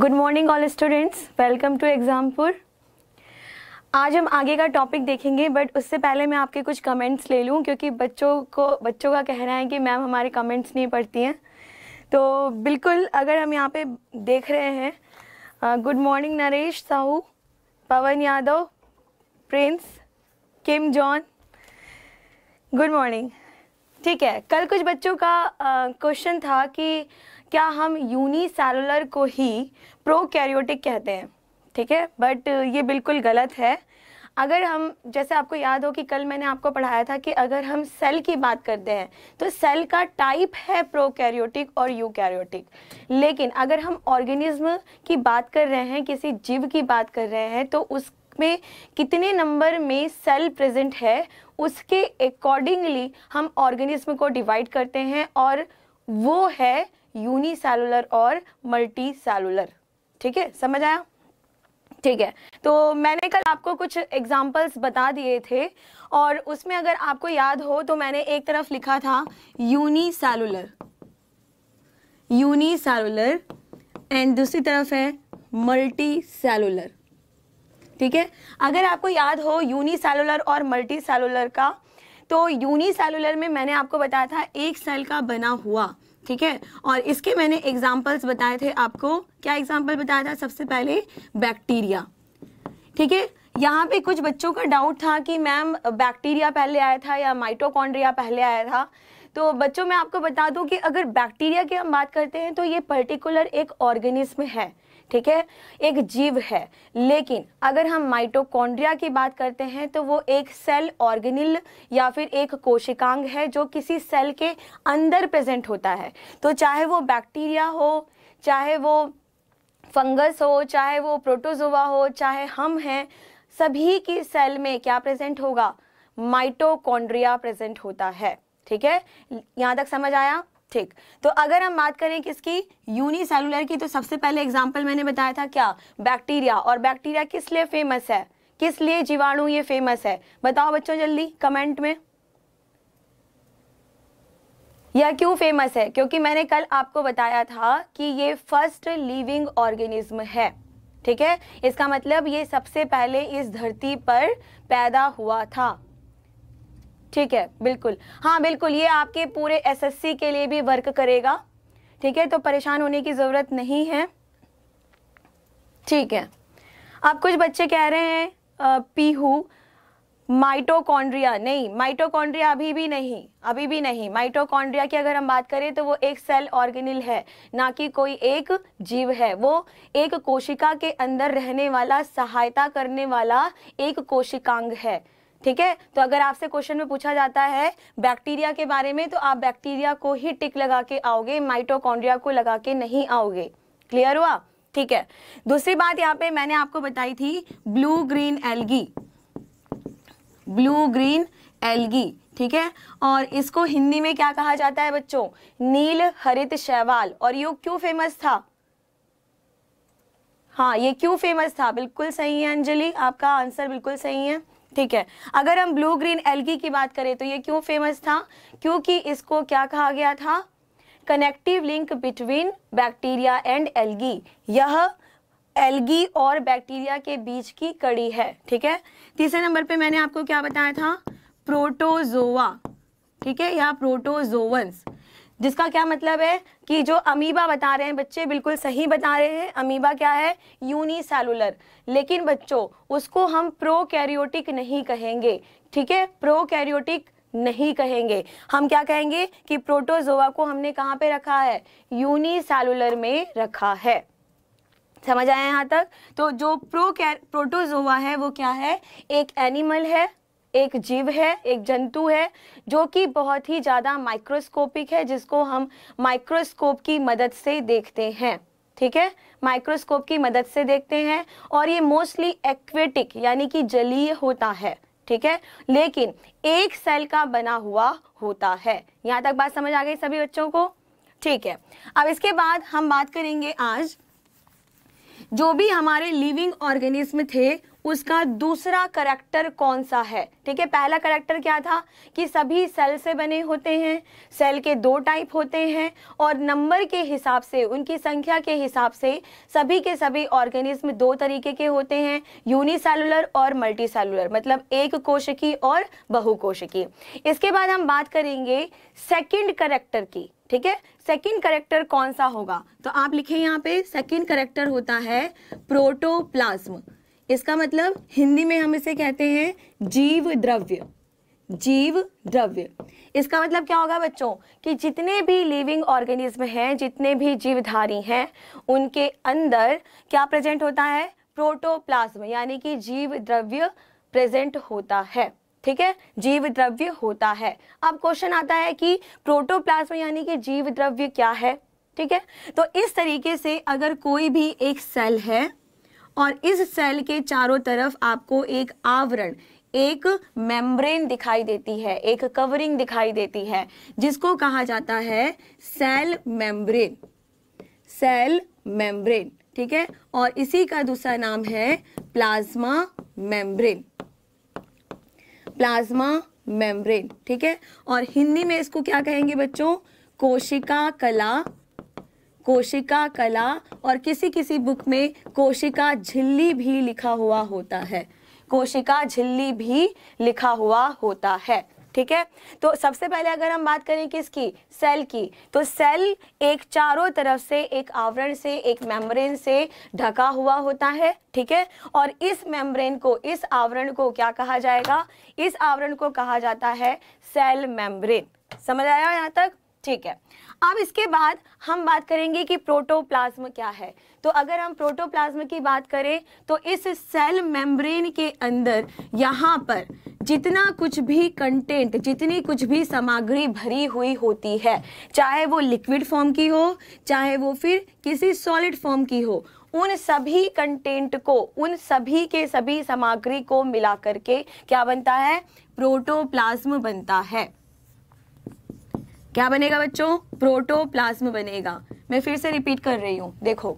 good morning all students welcome to Exampur आज हम आगे का टॉपिक देखेंगे बट उससे पहले मैं आपके कुछ कमेंट्स ले लूँ क्योंकि बच्चों को बच्चों का कहना है कि मैम हमारे कमेंट्स नहीं पढ़ती हैं तो बिल्कुल अगर हम यहाँ पे देख रहे हैं good morning Naresh Sahu Pawan Yadav Prince Kim John good morning ठीक है कल कुछ बच्चों का क्वेश्चन था कि क्या हम यूनिसेलुलर को ही प्रोकैरियोटिक कहते हैं ठीक है बट uh, ये बिल्कुल गलत है अगर हम जैसे आपको याद हो कि कल मैंने आपको पढ़ाया था कि अगर हम सेल की बात करते हैं तो सेल का टाइप है प्रोकैरियोटिक और यूकैरियोटिक लेकिन अगर हम ऑर्गेनिज्म की बात कर रहे हैं किसी जीव की बात कर रहे हैं तो उस में कितने नंबर में सेल प्रेजेंट है उसके अकॉर्डिंगली हम ऑर्गेनिज्म को डिवाइड करते हैं और वो है यूनिसेलुलर और मल्टी ठीक है समझ आया ठीक है तो मैंने कल आपको कुछ एग्जाम्पल्स बता दिए थे और उसमें अगर आपको याद हो तो मैंने एक तरफ लिखा था यूनिसेलुलर यूनिसेलुलर एंड दूसरी तरफ है मल्टी सेलुलर ठीक है अगर आपको याद हो यूनिसेलुलर और मल्टी सेलुलर का तो यूनिसेलुलर में मैंने आपको बताया था एक सेल का बना हुआ ठीक है और इसके मैंने एग्जाम्पल्स बताए थे आपको क्या एग्जाम्पल बताया था सबसे पहले बैक्टीरिया ठीक है यहाँ पे कुछ बच्चों का डाउट था कि मैम बैक्टीरिया पहले आया था या माइटोकॉन्ड्रिया पहले आया था तो बच्चों मैं आपको बता दूं कि अगर बैक्टीरिया की हम बात करते हैं तो ये पर्टिकुलर एक ऑर्गेनिज्म है ठीक है एक जीव है लेकिन अगर हम माइटोकॉन्ड्रिया की बात करते हैं तो वो एक सेल ऑर्गेनिल या फिर एक कोशिकांग है जो किसी सेल के अंदर प्रेजेंट होता है तो चाहे वो बैक्टीरिया हो चाहे वो फंगस हो चाहे वो प्रोटोजोवा हो चाहे हम हैं सभी की सेल में क्या प्रेजेंट होगा माइटोकॉन्ड्रिया प्रेजेंट होता है ठीक है यहाँ तक समझ आया ठीक तो अगर हम बात करें किसकी यूनिसेलुलर की तो सबसे पहले एग्जाम्पल मैंने बताया था क्या बैक्टीरिया और बैक्टीरिया किस लिए फेमस है किस लिए जीवाणु ये फेमस है बताओ बच्चों जल्दी कमेंट में यह क्यों फेमस है क्योंकि मैंने कल आपको बताया था कि ये फर्स्ट लिविंग ऑर्गेनिज्म है ठीक है इसका मतलब ये सबसे पहले इस धरती पर पैदा हुआ था ठीक है बिल्कुल हाँ बिल्कुल ये आपके पूरे एसएससी के लिए भी वर्क करेगा ठीक है तो परेशान होने की ज़रूरत नहीं है ठीक है आप कुछ बच्चे कह रहे हैं पीहू माइटोकॉन्ड्रिया नहीं माइटोकॉन्ड्रिया अभी भी नहीं अभी भी नहीं माइटोकॉन्ड्रिया की अगर हम बात करें तो वो एक सेल ऑर्गेनिल है ना कि कोई एक जीव है वो एक कोशिका के अंदर रहने वाला सहायता करने वाला एक कोशिकांग है ठीक है तो अगर आपसे क्वेश्चन में पूछा जाता है बैक्टीरिया के बारे में तो आप बैक्टीरिया को ही टिक लगा के आओगे माइटोकॉन्ड्रिया को लगा के नहीं आओगे क्लियर हुआ ठीक है दूसरी बात यहाँ पे मैंने आपको बताई थी blue green algae blue green algae ठीक है और इसको हिंदी में क्या कहा जाता है बच्चों नील हरित शैवाल और ये क्यों फेमस था हाँ ये क्यों फेमस था बिल्कुल सही है अंजलि आपका आंसर बिल्कुल सही है ठीक है अगर हम ब्लू ग्रीन एल्गी की बात करें तो ये क्यों फेमस था क्योंकि इसको क्या कहा गया था connective link between bacteria and algae यह एल्गी और बैक्टीरिया के बीच की कड़ी है ठीक है तीसरे नंबर पे मैंने आपको क्या बताया था प्रोटोजोवा ठीक है या प्रोटोजोवंस जिसका क्या मतलब है कि जो अमीबा बता रहे हैं बच्चे बिल्कुल सही बता रहे हैं अमीबा क्या है यूनिसेलुलर लेकिन बच्चों उसको हम प्रोकैरियोटिक नहीं कहेंगे ठीक है प्रोकैरियोटिक नहीं कहेंगे हम क्या कहेंगे कि प्रोटोजोआ को हमने कहाँ पे रखा है यूनिसेलुलर में रखा है समझ आए यहाँ तक तो जो प्रो प्रोटोजोआ है वो क्या है एक एनिमल है एक जीव है एक जंतु है जो कि बहुत ही ज़्यादा माइक्रोस्कोपिक है जिसको हम माइक्रोस्कोप की मदद से देखते हैं ठीक है माइक्रोस्कोप की मदद से देखते हैं और ये मोस्टली एक्वेटिक यानी कि जलीय होता है ठीक है लेकिन एक सेल का बना हुआ होता है यहां तक बात समझ आ गई सभी बच्चों को ठीक है अब इसके बाद हम बात करेंगे आज जो भी हमारे लिविंग ऑर्गेनिज्म थे उसका दूसरा करैक्टर कौन सा है ठीक है पहला करेक्टर क्या था कि सभी सेल से बने होते हैं सेल के दो टाइप होते हैं और नंबर के हिसाब से उनकी संख्या के हिसाब से सभी के सभी ऑर्गेनिज्म दो तरीके के होते हैं यूनिसेलुलर और सेलुलर मतलब एक कोशिकी और बहुकोशिकी इसके बाद हम बात करेंगे सेकेंड करेक्टर की ठीक है सेकेंड करेक्टर कौन सा होगा तो आप लिखे यहाँ पे सेकेंड करेक्टर होता है प्रोटोप्लाज्म इसका मतलब हिंदी में हम इसे कहते हैं जीव द्रव्य जीव द्रव्य इसका मतलब क्या होगा बच्चों कि जितने भी लिविंग ऑर्गेनिज्म हैं जितने भी जीवधारी हैं उनके अंदर क्या प्रेजेंट होता है प्रोटोप्लाज्म यानी कि जीव द्रव्य प्रेजेंट होता है ठीक है जीव द्रव्य होता है अब क्वेश्चन आता है कि प्रोटोप्लाज्म यानी कि जीव द्रव्य क्या है ठीक है तो इस तरीके से अगर कोई भी एक सेल है और इस सेल के चारों तरफ आपको एक आवरण एक मेम्ब्रेन दिखाई देती है एक कवरिंग दिखाई देती है जिसको कहा जाता है सेल मेम्ब्रेन सेल मेम्ब्रेन ठीक है और इसी का दूसरा नाम है प्लाज्मा मेम्ब्रेन प्लाज्मा मेम्ब्रेन ठीक है और हिंदी में इसको क्या कहेंगे बच्चों कोशिका कला कोशिका कला और किसी किसी बुक में कोशिका झिल्ली भी लिखा हुआ होता है कोशिका झिल्ली भी लिखा हुआ होता है ठीक है तो सबसे पहले अगर हम बात करें किसकी सेल की तो सेल एक चारों तरफ से एक आवरण से एक मेम्ब्रेन से ढका हुआ होता है ठीक है और इस मेम्ब्रेन को इस आवरण को क्या कहा जाएगा इस आवरण को कहा जाता है सेल मेम्ब्रेन समझ आया यहां तक ठीक है अब इसके बाद हम बात करेंगे कि प्रोटोप्लाज्म क्या है तो अगर हम प्रोटोप्लाज्म की बात करें तो इस सेल मेम्ब्रेन के अंदर यहाँ पर जितना कुछ भी कंटेंट जितनी कुछ भी सामग्री भरी हुई होती है चाहे वो लिक्विड फॉर्म की हो चाहे वो फिर किसी सॉलिड फॉर्म की हो उन सभी कंटेंट को उन सभी के सभी सामग्री को मिला करके क्या बनता है प्रोटोप्लाज्म बनता है क्या बनेगा बच्चों प्रोटोप्लाज्म बनेगा मैं फिर से रिपीट कर रही हूँ देखो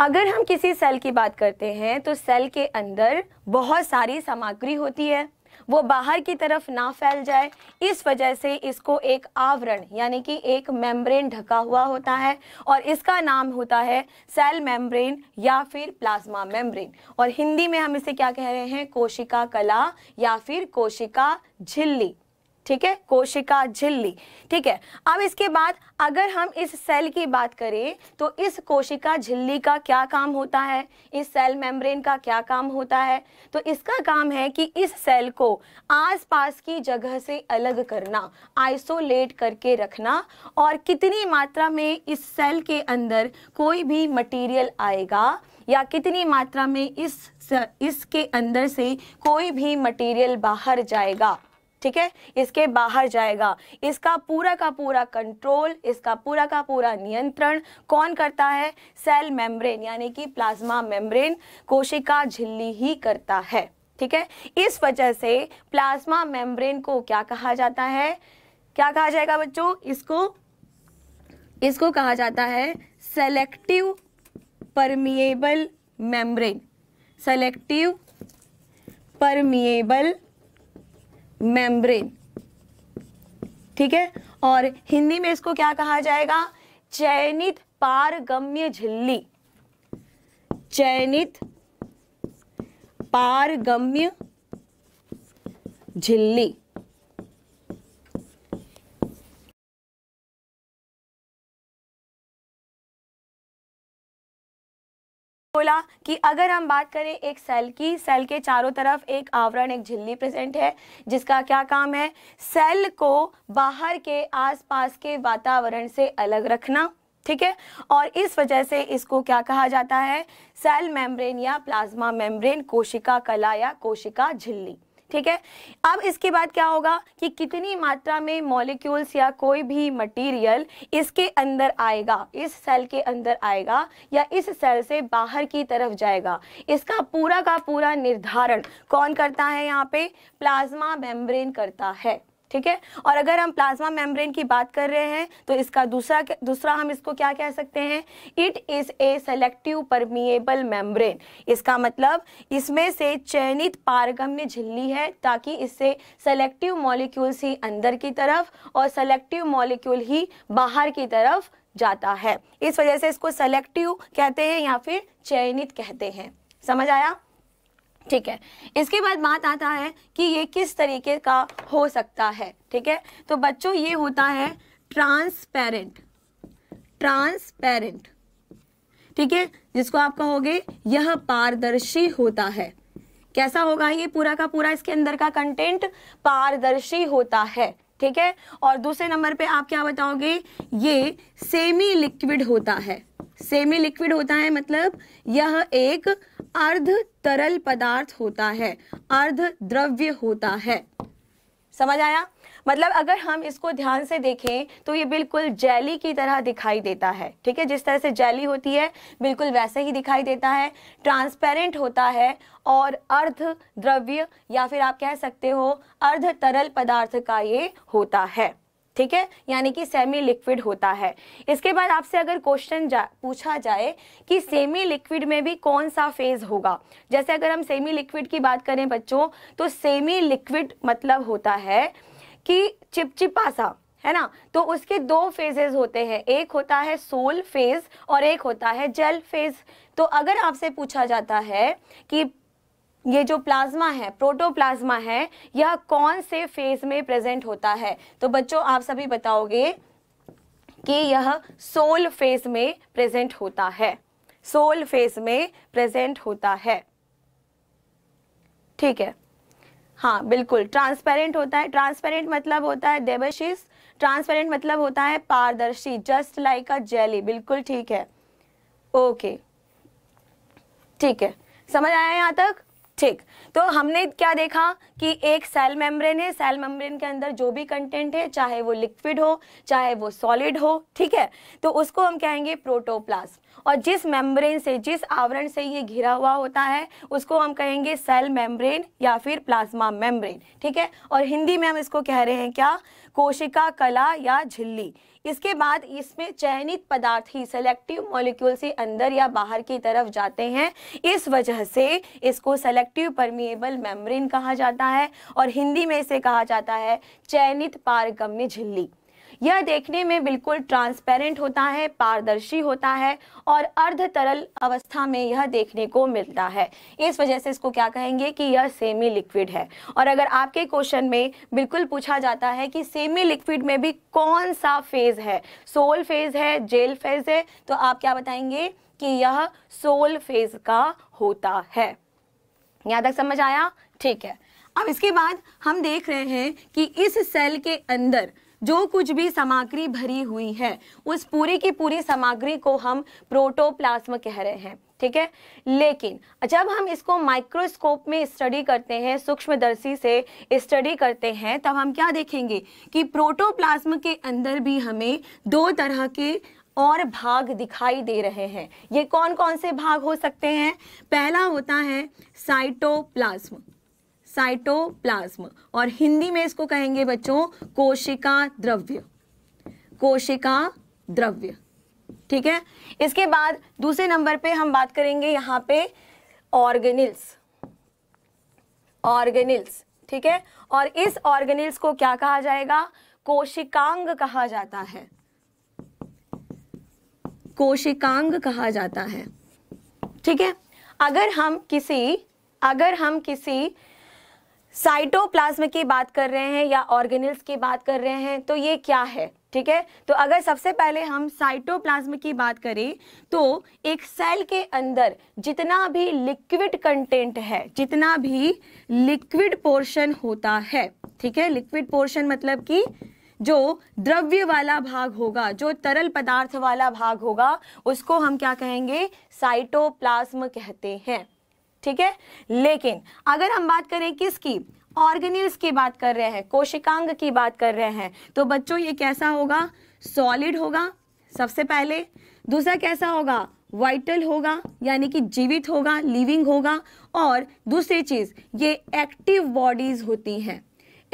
अगर हम किसी सेल की बात करते हैं तो सेल के अंदर बहुत सारी सामग्री होती है वो बाहर की तरफ ना फैल जाए इस वजह से इसको एक आवरण यानी कि एक मेम्ब्रेन ढका हुआ होता है और इसका नाम होता है सेल मेम्ब्रेन या फिर प्लाज्मा मेम्ब्रेन और हिंदी में हम इसे क्या कह रहे हैं कोशिका कला या फिर कोशिका झिल्ली ठीक है कोशिका झिल्ली ठीक है अब इसके बाद अगर हम इस सेल की बात करें तो इस कोशिका झिल्ली का क्या काम होता है इस सेल मेम्ब्रेन का क्या काम होता है तो इसका काम है कि इस सेल को आसपास की जगह से अलग करना आइसोलेट करके रखना और कितनी मात्रा में इस सेल के अंदर कोई भी मटेरियल आएगा या कितनी मात्रा में इस इसके अंदर से कोई भी मटेरियल बाहर जाएगा ठीक है इसके बाहर जाएगा इसका पूरा का पूरा कंट्रोल इसका पूरा का पूरा नियंत्रण कौन करता है सेल मेम्ब्रेन यानी कि प्लाज्मा मेम्ब्रेन कोशिका झिल्ली ही करता है ठीक है इस वजह से प्लाज्मा मेम्ब्रेन को क्या कहा जाता है क्या कहा जाएगा बच्चों इसको इसको कहा जाता है selective permeable membrane selective permeable membrane ठीक है और हिंदी में इसको क्या कहा जाएगा चयनित पारगम्य झिल्ली चयनित पारगम्य झिल्ली बोला कि अगर हम बात करें एक सेल की सेल के चारों तरफ एक आवरण एक झिल्ली प्रेजेंट है जिसका क्या काम है सेल को बाहर के आसपास के वातावरण से अलग रखना ठीक है और इस वजह से इसको क्या कहा जाता है सेल मेम्ब्रेन या प्लाज्मा मेम्ब्रेन कोशिका कला या कोशिका झिल्ली ठीक है अब इसके बाद क्या होगा कि कितनी मात्रा में मॉलिक्यूल्स या कोई भी मटेरियल इसके अंदर आएगा इस सेल के अंदर आएगा या इस सेल से बाहर की तरफ जाएगा इसका पूरा का पूरा निर्धारण कौन करता है यहाँ पे प्लाज्मा मेम्ब्रेन करता है ठीक है और अगर हम प्लाज्मा मेम्ब्रेन की बात कर रहे हैं तो इसका दूसरा दूसरा हम इसको क्या कह सकते हैं it is a selective permeable membrane इसका मतलब इसमें से चयनित पारगम्य झिल्ली है ताकि इससे सेलेक्टिव मॉलिक्यूल्स ही अंदर की तरफ और सेलेक्टिव मॉलिक्यूल ही बाहर की तरफ जाता है इस वजह से इसको सेलेक्टिव कहते हैं या फिर चयनित कहते हैं समझ आया ठीक है इसके बाद बात आता है कि ये किस तरीके का हो सकता है ठीक है तो बच्चों ये होता है ट्रांसपेरेंट ट्रांसपेरेंट ठीक है जिसको आप कहोगे यह पारदर्शी होता है कैसा होगा ये पूरा का पूरा इसके अंदर का कंटेंट पारदर्शी होता है ठीक है और दूसरे नंबर पे आप क्या बताओगे ये सेमी लिक्विड होता है सेमी लिक्विड होता है मतलब यह एक अर्ध तरल पदार्थ होता है अर्ध द्रव्य होता है समझ आया मतलब अगर हम इसको ध्यान से देखें तो ये बिल्कुल जैली की तरह दिखाई देता है ठीक है जिस तरह से जैली होती है बिल्कुल वैसे ही दिखाई देता है ट्रांसपेरेंट होता है और अर्ध द्रव्य या फिर आप कह सकते हो अर्ध तरल पदार्थ का ये होता है ठीक है यानी कि सेमी लिक्विड होता है इसके बाद आपसे अगर क्वेश्चन जा, पूछा जाए कि सेमी लिक्विड में भी कौन सा फेज होगा जैसे अगर हम सेमी लिक्विड की बात करें बच्चों तो सेमी लिक्विड मतलब होता है कि चिपचिपा सा है ना तो उसके दो फेजेस होते हैं एक होता है सोल फेज और एक होता है जेल फेज तो अगर आपसे पूछा जाता है कि ये जो प्लाज्मा है प्रोटोप्लाज्मा है यह कौन से फेज में प्रेजेंट होता है तो बच्चों आप सभी बताओगे कि यह सोल फेज में प्रेजेंट होता है सोल फेज में प्रेजेंट होता है ठीक है हाँ बिल्कुल ट्रांसपेरेंट होता है ट्रांसपेरेंट मतलब होता है देबशिस ट्रांसपेरेंट मतलब होता है पारदर्शी जस्ट लाइक अ जेली बिल्कुल ठीक है ओके ठीक है समझ आया यहां तक ठीक तो हमने क्या देखा कि एक सेल मेम्ब्रेन है सेल मेम्ब्रेन के अंदर जो भी कंटेंट है चाहे वो लिक्विड हो चाहे वो सॉलिड हो ठीक है तो उसको हम कहेंगे प्रोटोप्लास्ट और जिस मेम्ब्रेन से जिस आवरण से ये घिरा हुआ होता है उसको हम कहेंगे सेल मेम्ब्रेन या फिर प्लाज्मा मेम्ब्रेन ठीक है और हिंदी में हम इसको कह रहे हैं क्या कोशिका कला या झिल्ली इसके बाद इसमें चयनित पदार्थ ही सेलेक्टिव मॉलिक्यूल से अंदर या बाहर की तरफ जाते हैं इस वजह से इसको सेलेक्टिव परमिएबल मेम्ब्रेन कहा जाता है और हिंदी में इसे कहा जाता है चयनित पारगम्य झिल्ली यह देखने में बिल्कुल ट्रांसपेरेंट होता है पारदर्शी होता है और अर्ध तरल अवस्था में यह देखने को मिलता है इस वजह से इसको क्या कहेंगे कि यह सेमी लिक्विड है और अगर आपके क्वेश्चन में बिल्कुल पूछा जाता है कि सेमी लिक्विड में भी कौन सा फेज है सोल फेज है जेल फेज है तो आप क्या बताएंगे कि यह सोल फेज का होता है यहां तक समझ आया ठीक है अब इसके बाद हम देख रहे हैं कि इस सेल के अंदर जो कुछ भी सामग्री भरी हुई है उस पूरी की पूरी सामग्री को हम प्रोटोप्लाज्म कह रहे हैं ठीक है लेकिन जब हम इसको माइक्रोस्कोप में स्टडी करते हैं सूक्ष्मदर्शी से स्टडी करते हैं तब हम क्या देखेंगे कि प्रोटोप्लाज्म के अंदर भी हमें दो तरह के और भाग दिखाई दे रहे हैं ये कौन कौन से भाग हो सकते हैं पहला होता है साइटोप्लाज्म साइटोप्लाज्म और हिंदी में इसको कहेंगे बच्चों कोशिका द्रव्य कोशिका द्रव्य ठीक है इसके बाद दूसरे नंबर पे हम बात करेंगे यहां पे ऑर्गेनिल्स ऑर्गेनिल्स ठीक है और इस ऑर्गेनिल्स को क्या कहा जाएगा कोशिकांग कहा जाता है कोशिकांग कहा जाता है ठीक है अगर हम किसी अगर हम किसी साइटोप्लाज्म की बात कर रहे हैं या ऑर्गेनिल्स की बात कर रहे हैं तो ये क्या है ठीक है तो अगर सबसे पहले हम साइटोप्लाज्म की बात करें तो एक सेल के अंदर जितना भी लिक्विड कंटेंट है जितना भी लिक्विड पोर्शन होता है ठीक है लिक्विड पोर्शन मतलब कि जो द्रव्य वाला भाग होगा जो तरल पदार्थ वाला भाग होगा उसको हम क्या कहेंगे साइटोप्लाज्म कहते हैं ठीक है लेकिन अगर हम बात करें किसकी ऑर्गेनिल्स की बात कर रहे हैं कोशिकांग की बात कर रहे हैं तो बच्चों ये कैसा होगा सॉलिड होगा सबसे पहले दूसरा कैसा होगा वाइटल होगा यानी कि जीवित होगा लिविंग होगा और दूसरी चीज़ ये एक्टिव बॉडीज होती हैं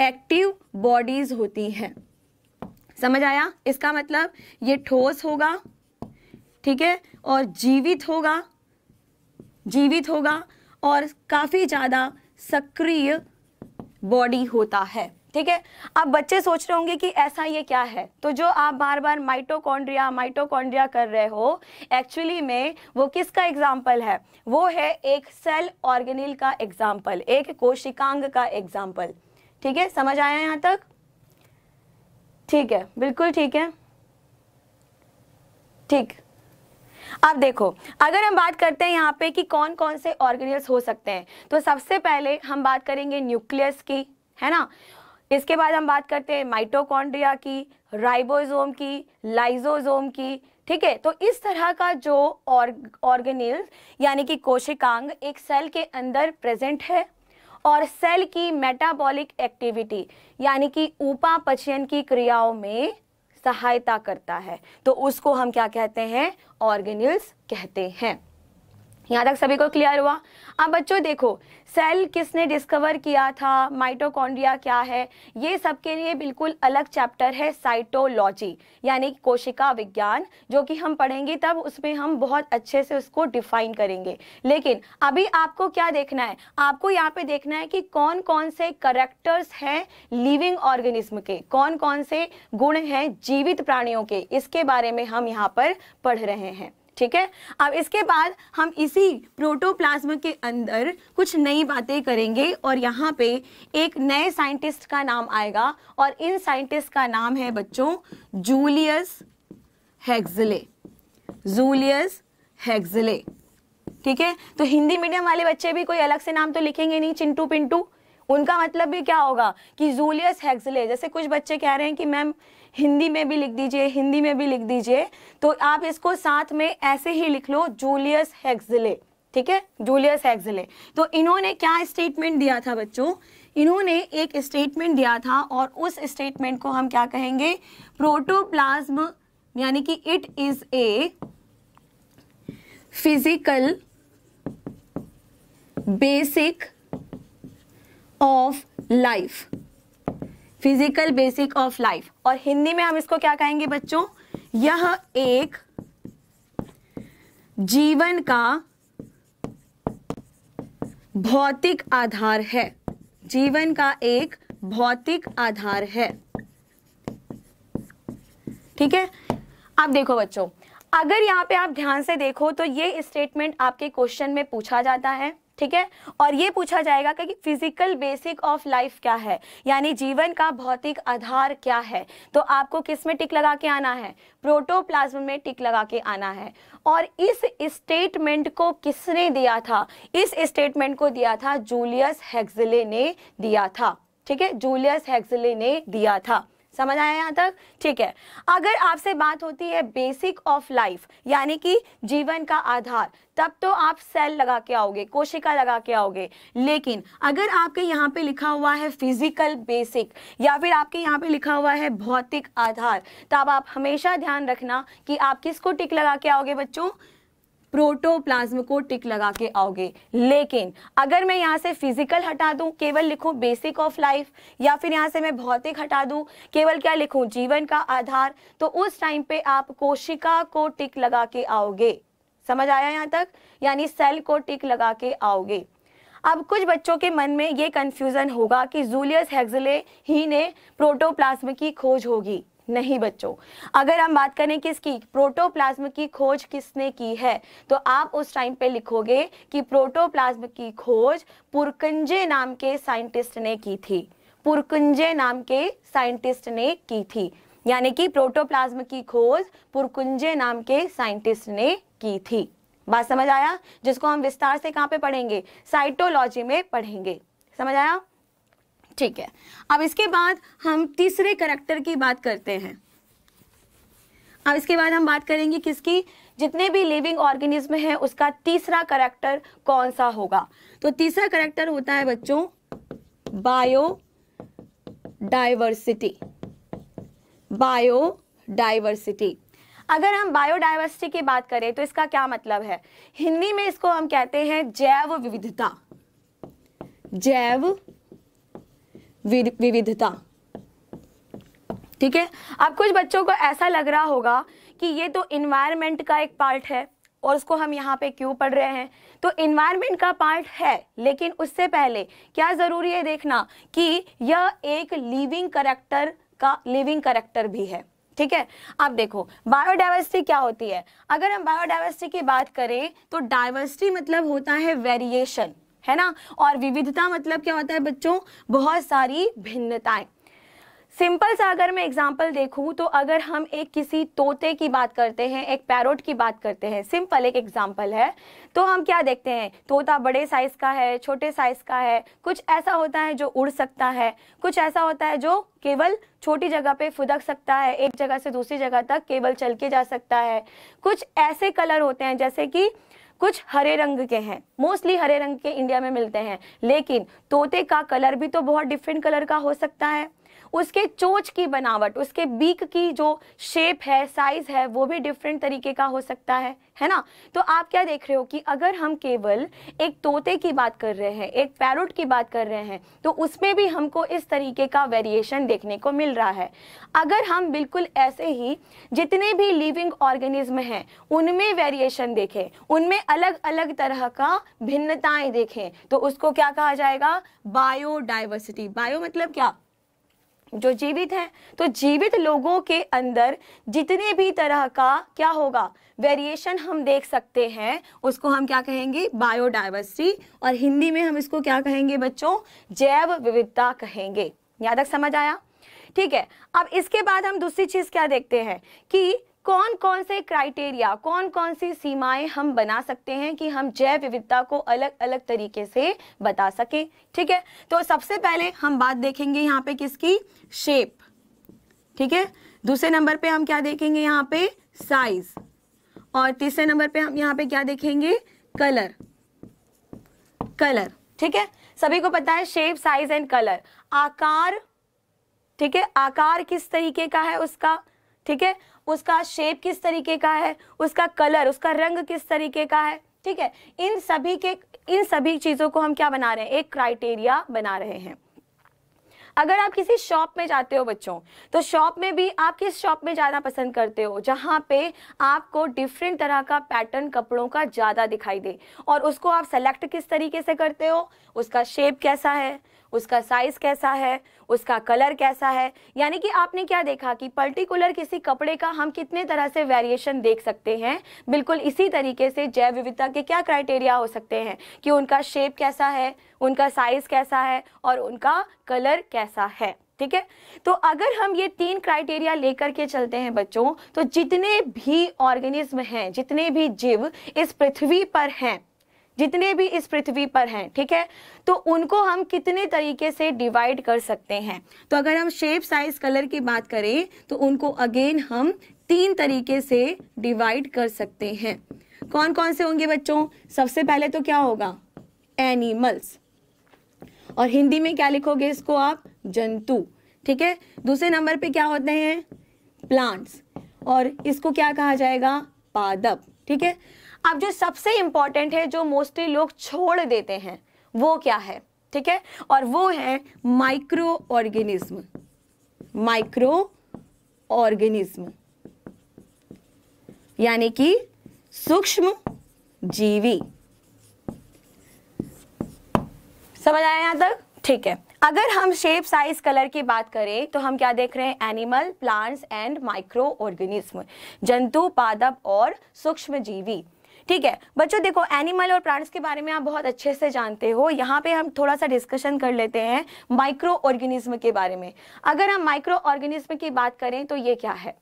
एक्टिव बॉडीज होती हैं समझ आया इसका मतलब ये ठोस होगा ठीक है और जीवित होगा जीवित होगा और काफ़ी ज़्यादा सक्रिय बॉडी होता है ठीक है अब बच्चे सोच रहे होंगे कि ऐसा ये क्या है तो जो आप बार बार माइटोकॉन्ड्रिया माइटोकॉन्ड्रिया कर रहे हो एक्चुअली में वो किसका एग्जाम्पल है वो है एक सेल ऑर्गेनिल का एग्जाम्पल एक कोशिकांग का एग्जाम्पल ठीक है समझ आया यहां तक ठीक है बिल्कुल ठीक है ठीक अब देखो अगर हम बात करते हैं यहाँ पे कि कौन कौन से ऑर्गेनल्स हो सकते हैं तो सबसे पहले हम बात करेंगे न्यूक्लियस की है ना इसके बाद हम बात करते हैं माइटोकॉन्ड्रिया की राइबोजोम की लाइजोजोम की ठीक है तो इस तरह का जो ऑर्गेनिल्स यानी कि कोशिकांग एक सेल के अंदर प्रेजेंट है और सेल की मेटाबॉलिक एक्टिविटी यानी कि उपापचयन की क्रियाओं में सहायता करता है तो उसको हम क्या कहते हैं ऑर्गेन्यूल्स कहते हैं यहाँ तक सभी को क्लियर हुआ अब बच्चों देखो सेल किसने डिस्कवर किया था माइटोकॉन्ड्रिया क्या है ये सबके लिए बिल्कुल अलग चैप्टर है साइटोलॉजी यानी कोशिका विज्ञान जो कि हम पढ़ेंगे तब उसमें हम बहुत अच्छे से उसको डिफाइन करेंगे लेकिन अभी आपको क्या देखना है आपको यहाँ पे देखना है कि कौन कौन से करेक्टर्स हैं लिविंग ऑर्गेनिज्म के कौन कौन से गुण हैं जीवित प्राणियों के इसके बारे में हम यहाँ पर पढ़ रहे हैं ठीक है अब इसके बाद हम इसी प्रोटोप्लाज्म के अंदर कुछ नई बातें करेंगे और यहाँ पे एक नए साइंटिस्ट का नाम आएगा और इन साइंटिस्ट का नाम है बच्चों जूलियस हैग्जले जूलियस हैग्जले ठीक है तो हिंदी मीडियम वाले बच्चे भी कोई अलग से नाम तो लिखेंगे नहीं चिंटू पिंटू उनका मतलब भी क्या होगा कि जूलियस हैक्सले जैसे कुछ बच्चे कह रहे हैं कि मैम हिंदी में भी लिख दीजिए हिंदी में भी लिख दीजिए तो आप इसको साथ में ऐसे ही लिख लो जूलियस हेक्सले ठीक है जूलियस हेक्सले तो इन्होंने क्या स्टेटमेंट दिया था बच्चों इन्होंने एक स्टेटमेंट दिया था और उस स्टेटमेंट को हम क्या कहेंगे प्रोटोप्लाज्म यानी कि it is a physical basic of life physical basic of life और हिंदी में हम इसको क्या कहेंगे बच्चों यह एक जीवन का भौतिक आधार है जीवन का एक भौतिक आधार है ठीक है अब देखो बच्चों अगर यहां पे आप ध्यान से देखो तो ये स्टेटमेंट आपके क्वेश्चन में पूछा जाता है ठीक है और ये पूछा जाएगा कि फिजिकल बेसिक ऑफ लाइफ क्या है यानी जीवन का भौतिक आधार क्या है तो आपको किस में टिक लगा के आना है प्रोटोप्लाज्म में टिक लगा के आना है और इस स्टेटमेंट को किसने दिया था इस स्टेटमेंट को दिया था जूलियस हैग्जले ने दिया था ठीक है जूलियस हैग्जले ने दिया था समझ आया यहाँ तक ठीक है अगर आपसे बात होती है बेसिक ऑफ लाइफ यानी कि जीवन का आधार तब तो आप सेल लगा के आओगे कोशिका लगा के आओगे लेकिन अगर आपके यहाँ पे लिखा हुआ है फिजिकल बेसिक या फिर आपके यहाँ पे लिखा हुआ है भौतिक आधार तब आप हमेशा ध्यान रखना कि आप किसको टिक लगा के आओगे बच्चों प्रोटोप्लाज्म को टिक लगा के आओगे लेकिन अगर मैं यहाँ से फिजिकल हटा दूं केवल लिखूं बेसिक ऑफ लाइफ या फिर यहाँ से मैं भौतिक हटा दूं केवल क्या लिखूं जीवन का आधार तो उस टाइम पे आप कोशिका को टिक लगा के आओगे समझ आया यहाँ तक यानी सेल को टिक लगा के आओगे अब कुछ बच्चों के मन में ये कन्फ्यूज़न होगा कि जूलियस हेग्जले ही ने प्रोटोप्लाज्म की खोज होगी नहीं बच्चों अगर हम बात करें किसकी प्रोटोप्लाज्म की खोज किसने की है तो आप उस टाइम पे लिखोगे कि प्रोटोप्लाज्म की खोज पुरकंजे नाम के साइंटिस्ट ने की थी पुरकुंजे नाम के साइंटिस्ट ने की थी यानी कि प्रोटोप्लाज्म की खोज पुरकुंजे नाम के साइंटिस्ट ने की थी बात समझ आया जिसको हम विस्तार से कहां पे पढ़ेंगे साइटोलॉजी में पढ़ेंगे समझ आया ठीक है अब इसके बाद हम तीसरे करेक्टर की बात करते हैं अब इसके बाद हम बात करेंगे किसकी जितने भी लिविंग ऑर्गेनिज्म है उसका तीसरा करेक्टर कौन सा होगा तो तीसरा करेक्टर होता है बच्चों बायो डाइवर्सिटी बायो डाइवर्सिटी अगर हम बायोडाइवर्सिटी की बात करें तो इसका क्या मतलब है हिंदी में इसको हम कहते हैं जैव विविधता जैव विविधता ठीक है अब कुछ बच्चों को ऐसा लग रहा होगा कि ये तो इन्वायरमेंट का एक पार्ट है और उसको हम यहाँ पे क्यों पढ़ रहे हैं तो इन्वायरमेंट का पार्ट है लेकिन उससे पहले क्या ज़रूरी है देखना कि यह एक लिविंग करेक्टर का लिविंग करेक्टर भी है ठीक है अब देखो बायोडाइवर्सिटी क्या होती है अगर हम बायोडाइवर्सिटी की बात करें तो डायवर्सिटी मतलब होता है वेरिएशन है ना और विविधता मतलब क्या होता है बच्चों बहुत सारी भिन्नताएं सिंपल सा अगर मैं एग्जाम्पल देखूं तो अगर हम एक किसी तोते की बात करते हैं एक पैरोट की बात करते हैं सिंपल एक एग्जाम्पल है तो हम क्या देखते हैं तोता बड़े साइज का है छोटे साइज का है कुछ ऐसा होता है जो उड़ सकता है कुछ ऐसा होता है जो केवल छोटी जगह पे फुदक सकता है एक जगह से दूसरी जगह तक केवल चल के जा सकता है कुछ ऐसे कलर होते हैं जैसे कि कुछ हरे रंग के हैं मोस्टली हरे रंग के इंडिया में मिलते हैं लेकिन तोते का कलर भी तो बहुत डिफरेंट कलर का हो सकता है उसके चोच की बनावट उसके बीक की जो शेप है साइज है वो भी डिफरेंट तरीके का हो सकता है है ना तो आप क्या देख रहे हो कि अगर हम केवल एक तोते की बात कर रहे हैं एक पैरोट की बात कर रहे हैं तो उसमें भी हमको इस तरीके का वेरिएशन देखने को मिल रहा है अगर हम बिल्कुल ऐसे ही जितने भी लिविंग ऑर्गेनिज्म हैं उनमें वेरिएशन देखें उनमें अलग अलग तरह का भिन्नताएं देखें तो उसको क्या कहा जाएगा बायोडाइवर्सिटी बायो मतलब क्या जो जीवित हैं तो जीवित लोगों के अंदर जितने भी तरह का क्या होगा वेरिएशन हम देख सकते हैं उसको हम क्या कहेंगे बायोडाइवर्सिटी और हिंदी में हम इसको क्या कहेंगे बच्चों जैव विविधता कहेंगे याद तक समझ आया ठीक है अब इसके बाद हम दूसरी चीज क्या देखते हैं कि कौन कौन से क्राइटेरिया कौन कौन सी सीमाएं हम बना सकते हैं कि हम जैव विविधता को अलग अलग तरीके से बता सके ठीक है तो सबसे पहले हम बात देखेंगे यहाँ पे किसकी शेप ठीक है दूसरे नंबर पे हम क्या देखेंगे यहाँ पे साइज और तीसरे नंबर पे हम यहाँ पे क्या देखेंगे कलर कलर ठीक है सभी को पता है शेप साइज एंड कलर आकार ठीक है आकार किस तरीके का है उसका ठीक है उसका शेप किस तरीके का है उसका कलर उसका रंग किस तरीके का है ठीक है इन सभी के इन सभी चीज़ों को हम क्या बना रहे हैं एक क्राइटेरिया बना रहे हैं अगर आप किसी शॉप में जाते हो बच्चों तो शॉप में भी आप किस शॉप में जाना पसंद करते हो जहाँ पे आपको डिफरेंट तरह का पैटर्न कपड़ों का ज़्यादा दिखाई दे और उसको आप सेलेक्ट किस तरीके से करते हो उसका शेप कैसा है उसका साइज़ कैसा है उसका कलर कैसा है यानी कि आपने क्या देखा कि पर्टिकुलर किसी कपड़े का हम कितने तरह से वेरिएशन देख सकते हैं बिल्कुल इसी तरीके से जैव विविधता के क्या क्राइटेरिया हो सकते हैं कि उनका शेप कैसा है उनका साइज़ कैसा है और उनका कलर कैसा है ठीक है तो अगर हम ये तीन क्राइटेरिया लेकर के चलते हैं बच्चों तो जितने भी ऑर्गेनिज्म हैं जितने भी जीव इस पृथ्वी पर हैं जितने भी इस पृथ्वी पर हैं ठीक है तो उनको हम कितने तरीके से डिवाइड कर सकते हैं तो अगर हम शेप साइज कलर की बात करें तो उनको अगेन हम तीन तरीके से डिवाइड कर सकते हैं कौन कौन से होंगे बच्चों सबसे पहले तो क्या होगा एनिमल्स और हिंदी में क्या लिखोगे इसको आप जंतु ठीक है दूसरे नंबर पे क्या होते हैं प्लांट्स और इसको क्या कहा जाएगा पादप ठीक है अब जो सबसे इंपॉर्टेंट है जो मोस्टली लोग छोड़ देते हैं वो क्या है ठीक है और वो है माइक्रो ऑर्गेनिज्म माइक्रो ऑर्गेनिज्म यानी कि सूक्ष्म जीवी समझ आया यहां तक ठीक है अगर हम शेप साइज कलर की बात करें तो हम क्या देख रहे हैं animal plants and micro organism जंतु पादप और सूक्ष्म जीवी ठीक है बच्चों देखो एनिमल और प्लांट्स के बारे में आप बहुत अच्छे से जानते हो यहाँ पे हम थोड़ा सा डिस्कशन कर लेते हैं माइक्रो ऑर्गेनिज्म के बारे में अगर हम माइक्रो ऑर्गेनिज्म की बात करें तो ये क्या है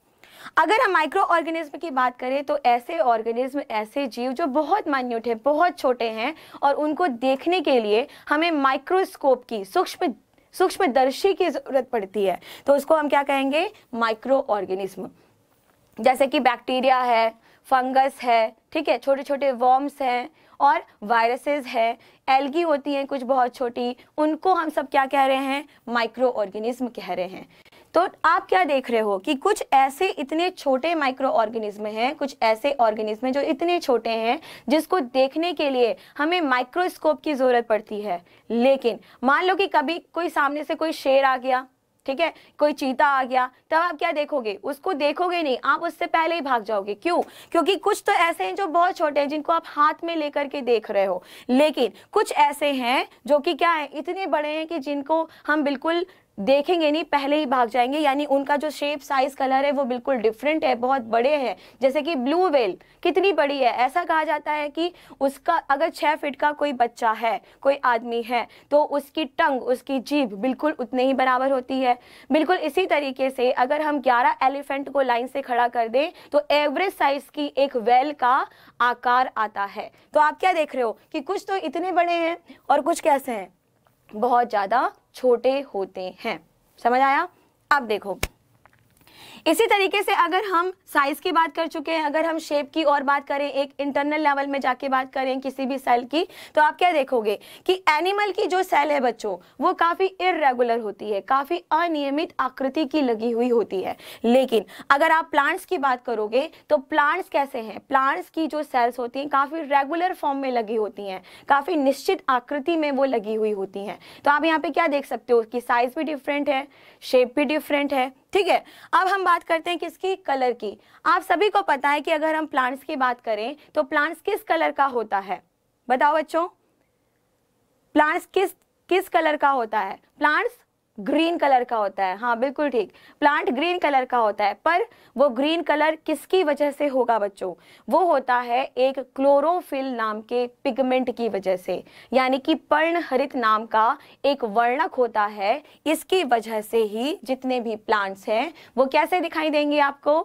अगर हम माइक्रो ऑर्गेनिज्म की बात करें तो ऐसे ऑर्गेनिज्म ऐसे जीव जो बहुत माइन्यूट है बहुत छोटे हैं और उनको देखने के लिए हमें माइक्रोस्कोप की सूक्ष्म सूक्ष्मदर्शी की जरूरत पड़ती है तो उसको हम क्या कहेंगे माइक्रो ऑर्गेनिज्म जैसे कि बैक्टीरिया है फंगस है ठीक है छोटे छोटे वॉर्म्स हैं और वायरसेस है एल्गी होती हैं कुछ बहुत छोटी उनको हम सब क्या कह रहे हैं माइक्रो ऑर्गेनिज्म कह रहे हैं तो आप क्या देख रहे हो कि कुछ ऐसे इतने छोटे माइक्रो ऑर्गेनिज्म हैं कुछ ऐसे ऑर्गेनिज्म जो इतने छोटे हैं जिसको देखने के लिए हमें माइक्रोस्कोप की ज़रूरत पड़ती है लेकिन मान लो कि कभी कोई सामने से कोई शेर आ गया ठीक है कोई चीता आ गया तब आप क्या देखोगे उसको देखोगे नहीं आप उससे पहले ही भाग जाओगे क्यों क्योंकि कुछ तो ऐसे हैं जो बहुत छोटे हैं जिनको आप हाथ में लेकर के देख रहे हो लेकिन कुछ ऐसे हैं जो कि क्या है इतने बड़े हैं कि जिनको हम बिल्कुल देखेंगे नहीं पहले ही भाग जाएंगे यानी उनका जो शेप साइज कलर है वो बिल्कुल डिफरेंट है बहुत बड़े हैं जैसे कि ब्लू वेल कितनी बड़ी है ऐसा कहा जाता है कि उसका अगर छः फिट का कोई बच्चा है कोई आदमी है तो उसकी टंग उसकी जीभ बिल्कुल उतने ही बराबर होती है बिल्कुल इसी तरीके से अगर हम ग्यारह एलिफेंट को लाइन से खड़ा कर दें तो एवरेज साइज की एक वेल का आकार आता है तो आप क्या देख रहे हो कि कुछ तो इतने बड़े हैं और कुछ कैसे हैं बहुत ज़्यादा छोटे होते हैं समझ आया अब देखो इसी तरीके से अगर हम साइज़ की बात कर चुके हैं अगर हम शेप की और बात करें एक इंटरनल लेवल में जाके बात करें किसी भी सेल की तो आप क्या देखोगे कि एनिमल की जो सेल है बच्चों वो काफ़ी इरेगुलर होती है काफ़ी अनियमित आकृति की लगी हुई होती है लेकिन अगर आप प्लांट्स की बात करोगे तो प्लांट्स कैसे हैं प्लांट्स की जो सेल्स होती हैं काफ़ी रेगुलर फॉर्म में लगी होती हैं काफ़ी निश्चित आकृति में वो लगी हुई होती हैं तो आप यहाँ पे क्या देख सकते हो कि साइज़ भी डिफरेंट है शेप भी डिफरेंट है ठीक है अब हम बात करते हैं किसकी कलर की आप सभी को पता है कि अगर हम प्लांट्स की बात करें तो प्लांट्स किस कलर का होता है बताओ बच्चों प्लांट्स किस किस कलर का होता है प्लांट्स ग्रीन कलर का होता है हाँ बिल्कुल ठीक प्लांट ग्रीन कलर का होता है पर वो ग्रीन कलर किसकी वजह से होगा बच्चों वो होता है एक क्लोरोफिल नाम के पिगमेंट की वजह से यानी कि पर्ण हरित नाम का एक वर्णक होता है इसकी वजह से ही जितने भी प्लांट्स हैं वो कैसे दिखाई देंगे आपको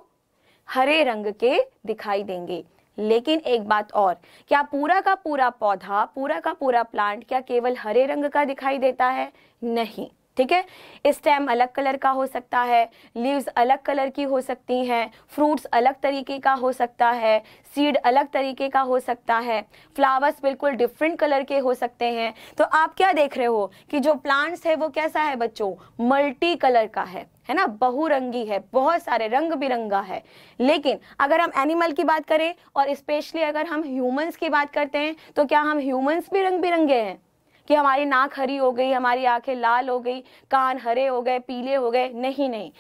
हरे रंग के दिखाई देंगे लेकिन एक बात और क्या पूरा का पूरा पौधा पूरा का पूरा प्लांट क्या केवल हरे रंग का दिखाई देता है नहीं ठीक है स्टेम अलग कलर का हो सकता है लीव्स अलग कलर की हो सकती हैं फ्रूट्स अलग तरीके का हो सकता है सीड अलग तरीके का हो सकता है फ्लावर्स बिल्कुल डिफरेंट कलर के हो सकते हैं तो आप क्या देख रहे हो कि जो प्लांट्स है वो कैसा है बच्चों मल्टी कलर का है है ना बहुरंगी है बहुत सारे रंग बिरंगा है लेकिन अगर हम एनिमल की बात करें और स्पेशली अगर हम ह्यूमंस की बात करते हैं तो क्या हम ह्यूमंस भी रंग बिरंगे हैं कि हमारी नाक हरी हो गई हमारी आंखें लाल हो गई कान हरे हो गए पीले हो गए नहीं नहीं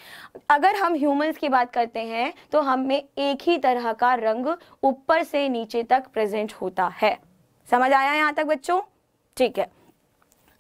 अगर हम ह्यूमंस की बात करते हैं तो हमें एक ही तरह का रंग ऊपर से नीचे तक प्रेजेंट होता है समझ आया यहाँ तक बच्चों ठीक है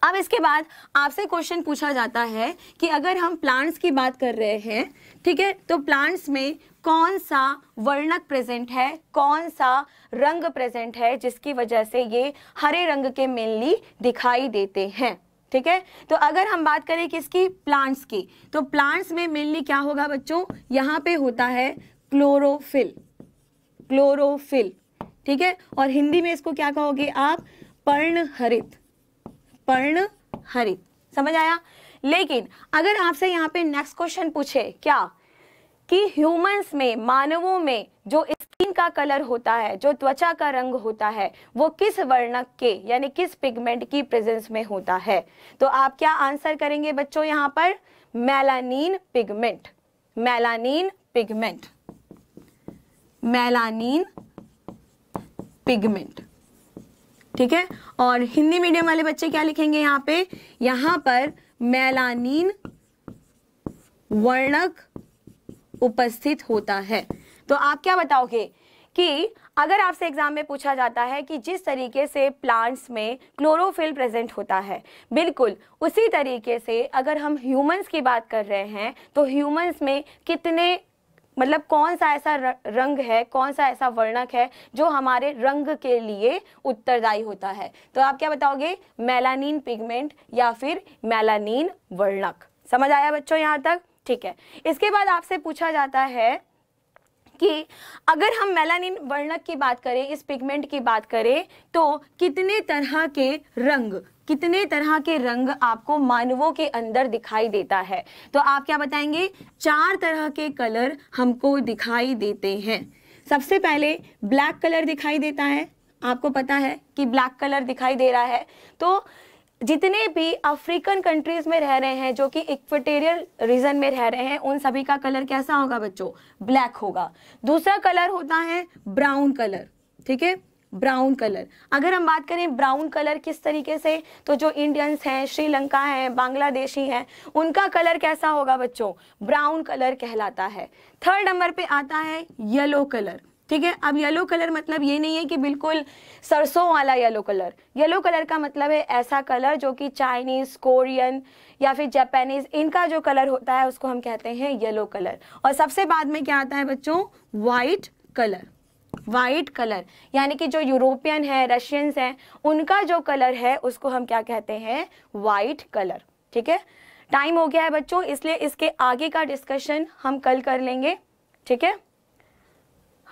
अब इसके बाद आपसे क्वेश्चन पूछा जाता है कि अगर हम प्लांट्स की बात कर रहे हैं ठीक है तो प्लांट्स में कौन सा वर्णक प्रेजेंट है कौन सा रंग प्रेजेंट है जिसकी वजह से ये हरे रंग के मेनली दिखाई देते हैं ठीक है तो अगर हम बात करें किसकी प्लांट्स की तो प्लांट्स में मेनली क्या होगा बच्चों यहाँ पे होता है क्लोरोफिल क्लोरोफिल ठीक है और हिंदी में इसको क्या कहोगे आप पर्णहरित पर्ण हरित समझ आया लेकिन अगर आपसे यहाँ पे नेक्स्ट क्वेश्चन पूछे क्या कि ह्यूमंस में मानवों में जो स्किन का कलर होता है जो त्वचा का रंग होता है वो किस वर्णक के यानी किस पिगमेंट की प्रेजेंस में होता है तो आप क्या आंसर करेंगे बच्चों यहाँ पर melanin pigment melanin pigment melanin pigment ठीक है और हिंदी मीडियम वाले बच्चे क्या लिखेंगे यहाँ पे यहां पर मेलानिन वर्णक उपस्थित होता है तो आप क्या बताओगे कि अगर आपसे एग्जाम में पूछा जाता है कि जिस तरीके से प्लांट्स में क्लोरोफिल प्रेजेंट होता है बिल्कुल उसी तरीके से अगर हम ह्यूमंस की बात कर रहे हैं तो ह्यूमंस में कितने मतलब कौन सा ऐसा रंग है कौन सा ऐसा वर्णक है जो हमारे रंग के लिए उत्तरदायी होता है तो आप क्या बताओगे मेलानिन पिगमेंट या फिर मेलानिन वर्णक समझ आया बच्चों यहाँ तक ठीक है इसके बाद आपसे पूछा जाता है कि अगर हम मेलानिन वर्णक की बात करें इस पिगमेंट की बात करें तो कितने तरह के रंग कितने तरह के रंग आपको मानवों के अंदर दिखाई देता है तो आप क्या बताएंगे चार तरह के कलर हमको दिखाई देते हैं सबसे पहले ब्लैक कलर दिखाई देता है आपको पता है कि ब्लैक कलर दिखाई दे रहा है तो जितने भी अफ्रीकन कंट्रीज में रह रहे हैं जो कि इक्वेटेरियल रीजन में रह रहे हैं उन सभी का कलर कैसा होगा बच्चों ब्लैक होगा दूसरा कलर होता है ब्राउन कलर ठीक है ब्राउन कलर अगर हम बात करें ब्राउन कलर किस तरीके से तो जो इंडियंस हैं श्रीलंका हैं बांग्लादेशी हैं उनका कलर कैसा होगा बच्चों ब्राउन कलर कहलाता है थर्ड नंबर पे आता है येलो कलर ठीक है अब येलो कलर मतलब ये नहीं है कि बिल्कुल सरसों वाला येलो कलर येलो कलर का मतलब है ऐसा कलर जो कि चाइनीज़ कोरियन या फिर जापानीज़ इनका जो कलर होता है उसको हम कहते हैं येलो कलर और सबसे बाद में क्या आता है बच्चों वाइट कलर वाइट कलर यानी कि जो यूरोपियन है रशियंस हैं उनका जो कलर है उसको हम क्या कहते हैं वाइट कलर ठीक है टाइम हो गया है बच्चों इसलिए इसके आगे का डिस्कशन हम कल कर लेंगे ठीक है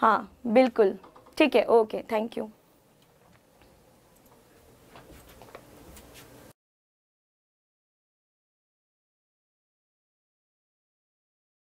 हाँ बिल्कुल ठीक है ओके थैंक यू